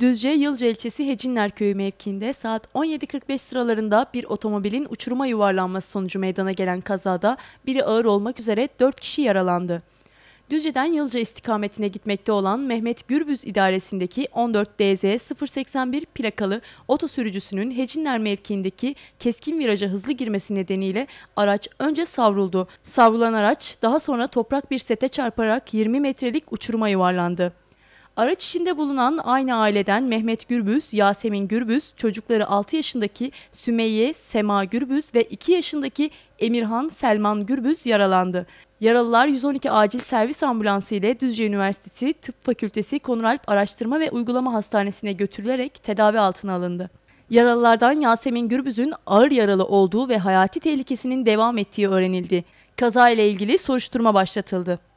Düzce Yılca ilçesi Hecinler Köyü mevkiinde saat 17.45 sıralarında bir otomobilin uçuruma yuvarlanması sonucu meydana gelen kazada biri ağır olmak üzere 4 kişi yaralandı. Düzce'den Yılca istikametine gitmekte olan Mehmet Gürbüz idaresindeki 14 DZ 081 plakalı otosürücüsünün sürücüsünün Hecinler mevkiindeki keskin viraja hızlı girmesi nedeniyle araç önce savruldu. Savrulan araç daha sonra toprak bir sete çarparak 20 metrelik uçuruma yuvarlandı. Araç içinde bulunan aynı aileden Mehmet Gürbüz, Yasemin Gürbüz, çocukları 6 yaşındaki Sümeyye, Sema Gürbüz ve 2 yaşındaki Emirhan Selman Gürbüz yaralandı. Yaralılar 112 acil servis ambulansı ile Düzce Üniversitesi Tıp Fakültesi Konuralp Araştırma ve Uygulama Hastanesi'ne götürülerek tedavi altına alındı. Yaralılardan Yasemin Gürbüz'ün ağır yaralı olduğu ve hayati tehlikesinin devam ettiği öğrenildi. Kaza ile ilgili soruşturma başlatıldı.